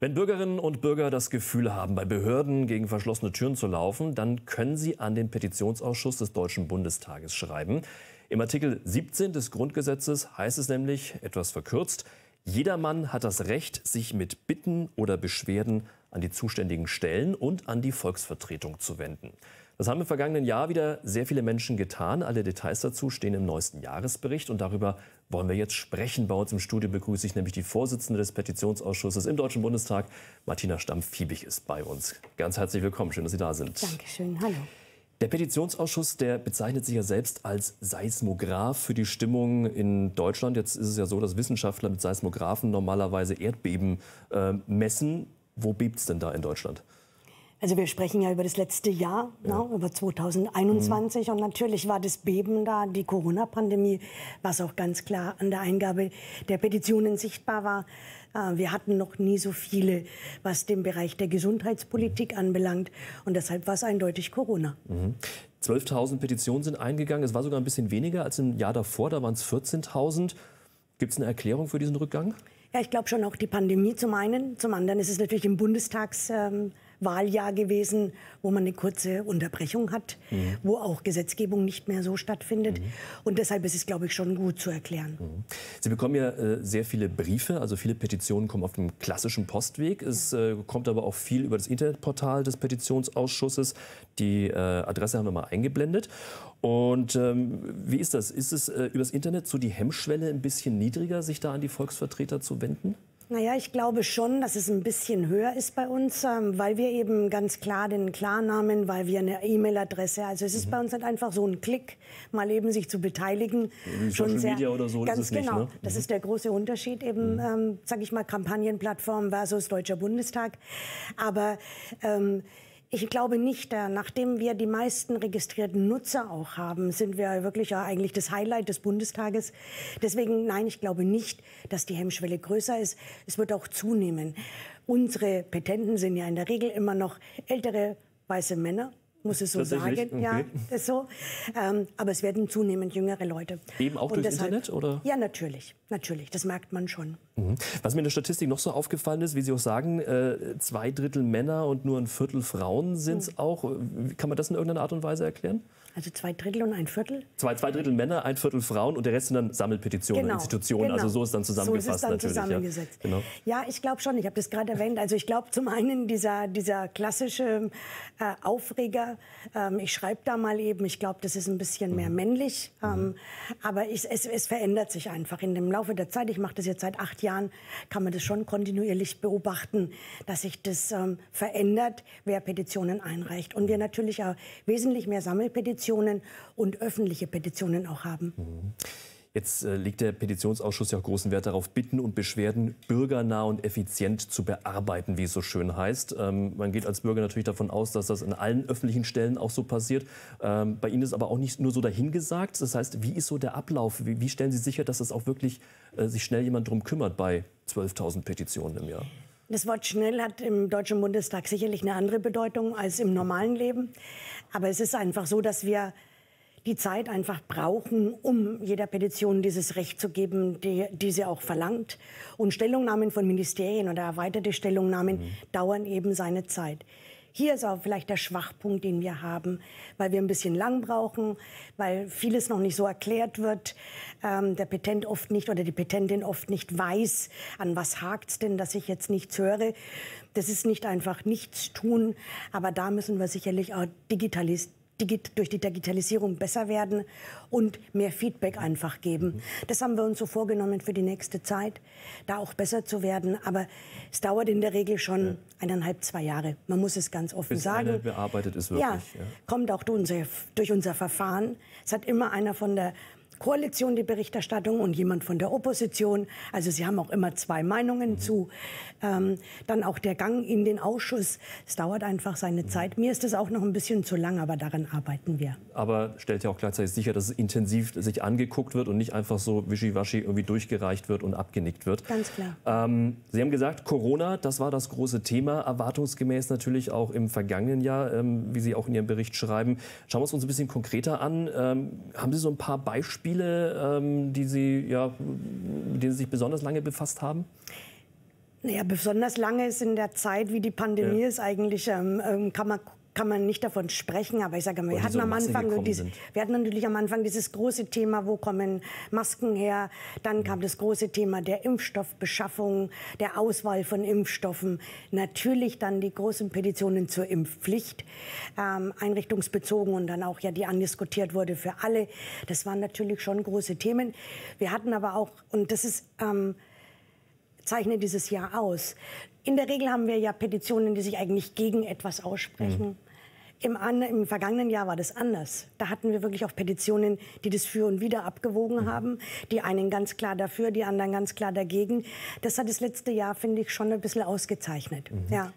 Wenn Bürgerinnen und Bürger das Gefühl haben, bei Behörden gegen verschlossene Türen zu laufen, dann können sie an den Petitionsausschuss des Deutschen Bundestages schreiben. Im Artikel 17 des Grundgesetzes heißt es nämlich, etwas verkürzt, jedermann hat das Recht, sich mit Bitten oder Beschwerden an die zuständigen Stellen und an die Volksvertretung zu wenden. Das haben im vergangenen Jahr wieder sehr viele Menschen getan. Alle Details dazu stehen im neuesten Jahresbericht und darüber wollen wir jetzt sprechen. Bei uns im Studio begrüße ich nämlich die Vorsitzende des Petitionsausschusses im Deutschen Bundestag. Martina Stamm-Fiebig ist bei uns. Ganz herzlich willkommen. Schön, dass Sie da sind. Dankeschön. Hallo. Der Petitionsausschuss, der bezeichnet sich ja selbst als Seismograph für die Stimmung in Deutschland. Jetzt ist es ja so, dass Wissenschaftler mit Seismographen normalerweise Erdbeben äh, messen. Wo bebt es denn da in Deutschland? Also wir sprechen ja über das letzte Jahr, ne, ja. ne, über 2021 mhm. und natürlich war das Beben da, die Corona-Pandemie, was auch ganz klar an der Eingabe der Petitionen sichtbar war. Äh, wir hatten noch nie so viele, was den Bereich der Gesundheitspolitik anbelangt und deshalb war es eindeutig Corona. Mhm. 12.000 Petitionen sind eingegangen, es war sogar ein bisschen weniger als im Jahr davor, da waren es 14.000. Gibt es eine Erklärung für diesen Rückgang? Ja, ich glaube schon auch die Pandemie zum einen, zum anderen ist es natürlich im Bundestags... Ähm, Wahljahr gewesen, wo man eine kurze Unterbrechung hat, mhm. wo auch Gesetzgebung nicht mehr so stattfindet. Mhm. Und deshalb ist es, glaube ich, schon gut zu erklären. Mhm. Sie bekommen ja äh, sehr viele Briefe, also viele Petitionen kommen auf dem klassischen Postweg. Es äh, kommt aber auch viel über das Internetportal des Petitionsausschusses. Die äh, Adresse haben wir mal eingeblendet. Und ähm, wie ist das? Ist es äh, übers Internet so die Hemmschwelle ein bisschen niedriger, sich da an die Volksvertreter zu wenden? Naja, ich glaube schon, dass es ein bisschen höher ist bei uns, ähm, weil wir eben ganz klar den Klarnamen, weil wir eine E-Mail-Adresse, also es ist mhm. bei uns halt einfach so ein Klick, mal eben sich zu beteiligen. Wie schon Social sehr, Media oder so ganz ist es genau. nicht, ne? Das mhm. ist der große Unterschied eben, mhm. ähm, sag ich mal, Kampagnenplattform versus Deutscher Bundestag. Aber ähm, ich glaube nicht. Äh, nachdem wir die meisten registrierten Nutzer auch haben, sind wir wirklich eigentlich das Highlight des Bundestages. Deswegen nein, ich glaube nicht, dass die Hemmschwelle größer ist. Es wird auch zunehmen. Unsere Petenten sind ja in der Regel immer noch ältere weiße Männer muss ich so sagen. Okay. Ja, ist so. Ähm, aber es werden zunehmend jüngere Leute. Eben auch und durchs deshalb, Internet, oder? Ja, natürlich, natürlich. Das merkt man schon. Mhm. Was mir in der Statistik noch so aufgefallen ist, wie Sie auch sagen, äh, zwei Drittel Männer und nur ein Viertel Frauen sind es mhm. auch. Kann man das in irgendeiner Art und Weise erklären? Also zwei Drittel und ein Viertel? Zwei, zwei Drittel Männer, ein Viertel Frauen und der Rest sind dann Sammelpetitionen, genau, Institutionen. Genau. Also so ist dann zusammengefasst so ist es dann natürlich. Zusammengesetzt. Ja. Genau. ja, ich glaube schon. Ich habe das gerade erwähnt. Also ich glaube zum einen dieser, dieser klassische äh, Aufreger. Ähm, ich schreibe da mal eben. Ich glaube, das ist ein bisschen mhm. mehr männlich. Mhm. Ähm, mhm. Aber ich, es, es verändert sich einfach in dem Laufe der Zeit. Ich mache das jetzt seit acht Jahren. Kann man das schon kontinuierlich beobachten, dass sich das ähm, verändert, wer Petitionen einreicht. Und wir natürlich auch wesentlich mehr Sammelpetitionen Petitionen und öffentliche Petitionen auch haben. Mhm. Jetzt äh, legt der Petitionsausschuss ja auch großen Wert darauf, Bitten und Beschwerden bürgernah und effizient zu bearbeiten, wie es so schön heißt. Ähm, man geht als Bürger natürlich davon aus, dass das in allen öffentlichen Stellen auch so passiert. Ähm, bei Ihnen ist aber auch nicht nur so dahingesagt. Das heißt, wie ist so der Ablauf? Wie, stellen Sie sicher, dass das auch wirklich äh, sich schnell jemand drum kümmert bei 12.000 Petitionen im Jahr? Das Wort schnell hat im Deutschen Bundestag sicherlich eine andere Bedeutung als im normalen Leben. Aber es ist einfach so, dass wir die Zeit einfach brauchen, um jeder Petition dieses Recht zu geben, die, die sie auch verlangt. Und Stellungnahmen von Ministerien oder erweiterte Stellungnahmen mhm. dauern eben seine Zeit. Hier ist auch vielleicht der Schwachpunkt, den wir haben, weil wir ein bisschen lang brauchen, weil vieles noch nicht so erklärt wird, ähm, der Petent oft nicht oder die Petentin oft nicht weiß, an was hakt es denn, dass ich jetzt nichts höre. Das ist nicht einfach nichts tun, aber da müssen wir sicherlich auch digitalisieren durch die Digitalisierung besser werden und mehr Feedback einfach geben. Das haben wir uns so vorgenommen für die nächste Zeit, da auch besser zu werden. Aber es dauert in der Regel schon ja. eineinhalb, zwei Jahre. Man muss es ganz offen Bis sagen. bearbeitet ist wirklich. Ja, ja. kommt auch durch unser, durch unser Verfahren. Es hat immer einer von der Koalition die Berichterstattung und jemand von der Opposition. Also sie haben auch immer zwei Meinungen mhm. zu. Ähm, dann auch der Gang in den Ausschuss. Es dauert einfach seine mhm. Zeit. Mir ist das auch noch ein bisschen zu lang, aber daran arbeiten wir. Aber stellt ja auch gleichzeitig sicher, dass es intensiv sich angeguckt wird und nicht einfach so wischiwaschi irgendwie durchgereicht wird und abgenickt wird. Ganz klar. Ähm, sie haben gesagt, Corona, das war das große Thema. Erwartungsgemäß natürlich auch im vergangenen Jahr, ähm, wie Sie auch in Ihrem Bericht schreiben. Schauen wir es uns ein bisschen konkreter an. Ähm, haben Sie so ein paar Beispiele? Spiele, ähm, die Sie, ja, mit denen Sie sich besonders lange befasst haben? Naja, besonders lange ist in der Zeit, wie die Pandemie ja. ist eigentlich, ähm, ähm kann man kann man nicht davon sprechen, aber ich sage mal, wir hatten, so am Anfang dieses, wir hatten natürlich am Anfang dieses große Thema, wo kommen Masken her? Dann kam das große Thema der Impfstoffbeschaffung, der Auswahl von Impfstoffen. Natürlich dann die großen Petitionen zur Impfpflicht, ähm, einrichtungsbezogen und dann auch ja die andiskutiert wurde für alle. Das waren natürlich schon große Themen. Wir hatten aber auch, und das ist... Ähm, zeichnet dieses Jahr aus. In der Regel haben wir ja Petitionen, die sich eigentlich gegen etwas aussprechen. Mhm. Im, Im, vergangenen Jahr war das anders. Da hatten wir wirklich auch Petitionen, die das für und wieder abgewogen mhm. haben. Die einen ganz klar dafür, die anderen ganz klar dagegen. Das hat das letzte Jahr, finde ich, schon ein bisschen ausgezeichnet. Mhm. Ja.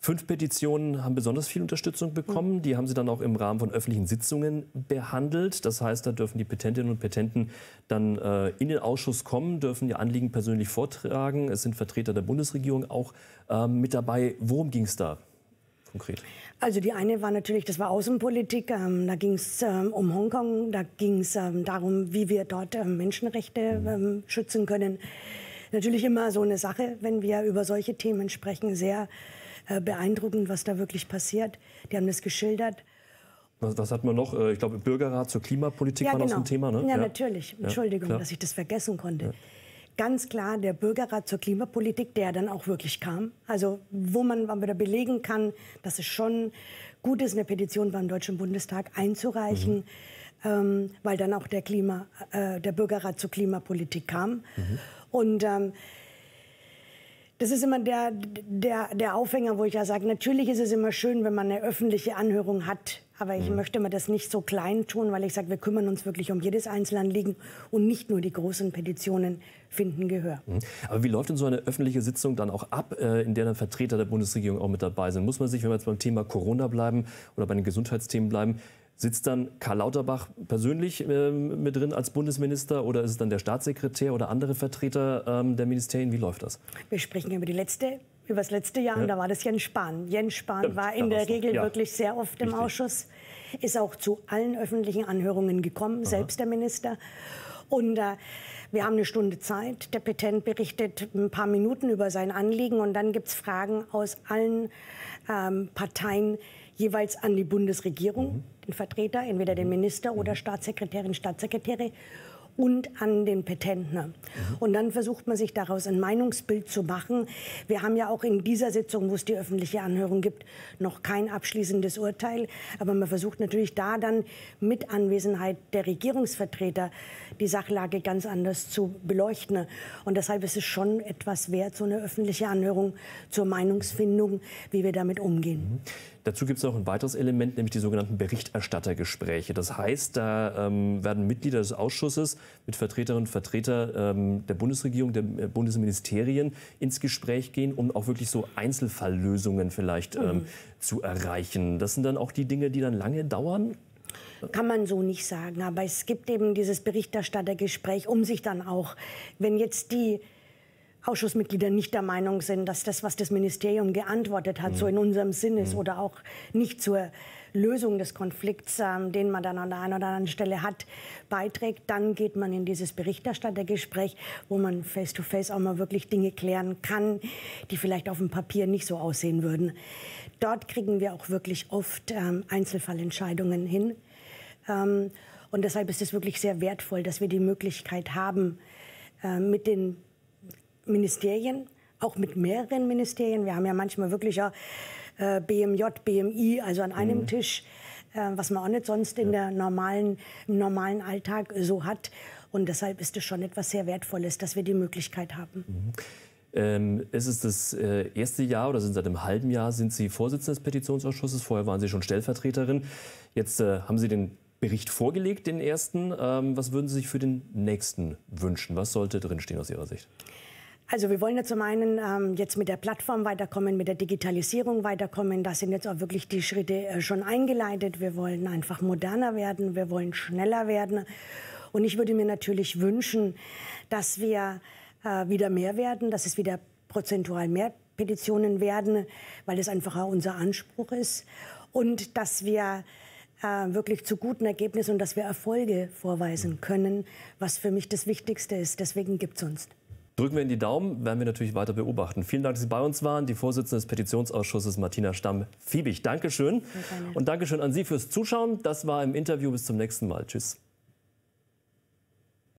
Fünf Petitionen haben besonders viel Unterstützung mhm. bekommen. Die haben sie dann auch im Rahmen von öffentlichen Sitzungen behandelt. Das heißt, da dürfen die Petentinnen und Petenten dann äh, in den Ausschuss kommen, dürfen ihr Anliegen persönlich vortragen. Es sind Vertreter der Bundesregierung auch äh, mit dabei. Worum ging es da? konkret? Also die eine war natürlich, das war Außenpolitik. Ähm, da ging es ähm, um Hongkong, da ging es ähm, darum, wie wir dort ähm, Menschenrechte ähm, schützen können. Natürlich immer so eine Sache, wenn wir über solche Themen sprechen, sehr äh, beeindruckend, was da wirklich passiert. Die haben das geschildert. Was, was hat man noch? Äh, ich glaube, Bürgerrat zur Klimapolitik ja, war genau. noch so ein genau. Thema. Ne? Ja, ja. natürlich. Entschuldigung, ja, dass ich das vergessen konnte ganz klar der Bürgerrat zur Klimapolitik, der dann auch wirklich kam. Also wo man, man wieder belegen kann, dass es schon gut ist, eine Petition beim Deutschen Bundestag einzureichen. Mhm. Ähm, weil dann auch der, Klima, äh, der Bürgerrat zur Klimapolitik kam. Mhm. Und ähm, das ist immer der, der, der Aufhänger, wo ich ja sage, natürlich ist es immer schön, wenn man eine öffentliche Anhörung hat aber ich mhm. möchte mir das nicht so klein tun, weil ich sage, wir kümmern uns wirklich um jedes Einzelanliegen und nicht nur die großen Petitionen finden Gehör. Mhm. Aber wie läuft denn so eine öffentliche Sitzung dann auch ab, äh, in der dann Vertreter der Bundesregierung auch mit dabei sind? Muss man sich, wenn wir jetzt beim Thema Corona bleiben oder bei den Gesundheitsthemen bleiben, Sitzt dann Karl Lauterbach persönlich ähm, mit drin als Bundesminister oder ist es dann der Staatssekretär oder andere Vertreter ähm, der Ministerien? Wie läuft das? Wir sprechen über die letzte über das letzte Jahr, ja. und da war das Jens Spahn. Jens Spahn ja, war in der Regel ja. wirklich sehr oft im Ausschuss, ist auch zu allen öffentlichen Anhörungen gekommen, Aha. selbst der Minister. Und äh, wir haben eine Stunde Zeit. Der Petent berichtet ein paar Minuten über sein Anliegen und dann gibt es Fragen aus allen ähm, Parteien jeweils an die Bundesregierung, mhm. den Vertreter, entweder den mhm. Minister mhm. oder Staatssekretärin, Staatssekretäre und an den Petentner. Und dann versucht man sich daraus ein Meinungsbild zu machen. Wir haben ja auch in dieser Sitzung, wo es die öffentliche Anhörung gibt, noch kein abschließendes Urteil. Aber man versucht natürlich da dann mit Anwesenheit der Regierungsvertreter die Sachlage ganz anders zu beleuchten. Und deshalb ist es schon etwas wert, so eine öffentliche Anhörung zur Meinungsfindung, wie wir damit umgehen. Mhm. Dazu gibt es noch ein weiteres Element, nämlich die sogenannten Berichterstattergespräche. Das heißt, da ähm, werden Mitglieder des Ausschusses mit Vertreterinnen und Vertretern ähm, der Bundesregierung, der äh, Bundesministerien ins Gespräch gehen, um auch wirklich so Einzelfalllösungen vielleicht ähm, mhm. zu erreichen. Das sind dann auch die Dinge, die dann lange dauern kann man so nicht sagen. Aber es gibt eben dieses Berichterstattergespräch, um sich dann auch, wenn jetzt die Ausschussmitglieder nicht der Meinung sind, dass das, was das Ministerium geantwortet hat, mhm. so in unserem Sinn ist mhm. oder auch nicht zur Lösung des Konflikts, ähm, den man dann an der einen oder anderen Stelle hat, beiträgt, dann geht man in dieses Berichterstattergespräch, wo man face-to-face -face auch mal wirklich Dinge klären kann, die vielleicht auf dem Papier nicht so aussehen würden. Dort kriegen wir auch wirklich oft ähm, Einzelfallentscheidungen hin. Ähm, und deshalb ist es wirklich sehr wertvoll, dass wir die Möglichkeit haben, äh, mit den Ministerien, auch mit mehreren Ministerien, wir haben ja manchmal wirklich auch äh, BMJ, BMI, also an einem mhm. Tisch, äh, was man auch nicht sonst in der normalen, im normalen Alltag so hat. Und deshalb ist es schon etwas sehr Wertvolles, dass wir die Möglichkeit haben. Mhm. Ähm, es ist das äh, erste Jahr oder sind seit einem halben Jahr sind Sie Vorsitzende des Petitionsausschusses. Vorher waren Sie schon Stellvertreterin. Jetzt äh, haben Sie den Bericht vorgelegt, den ersten. Ähm, was würden Sie sich für den nächsten wünschen? Was sollte drinstehen aus Ihrer Sicht? Also wir wollen ja zum einen ähm, jetzt mit der Plattform weiterkommen, mit der Digitalisierung weiterkommen. Da sind jetzt auch wirklich die Schritte äh, schon eingeleitet. Wir wollen einfach moderner werden, wir wollen schneller werden. Und ich würde mir natürlich wünschen, dass wir äh, wieder mehr werden, dass es wieder prozentual mehr Petitionen werden, weil es einfach auch unser Anspruch ist. Und dass wir äh, wirklich zu guten Ergebnissen und dass wir Erfolge vorweisen mhm. können, was für mich das Wichtigste ist. Deswegen gibt es uns. Drücken wir in die Daumen, werden wir natürlich weiter beobachten. Vielen Dank, dass Sie bei uns waren. Die Vorsitzende des Petitionsausschusses Martina Stamm-Fiebig. Dankeschön. Und Dankeschön an Sie fürs Zuschauen. Das war im Interview. Bis zum nächsten Mal. Tschüss.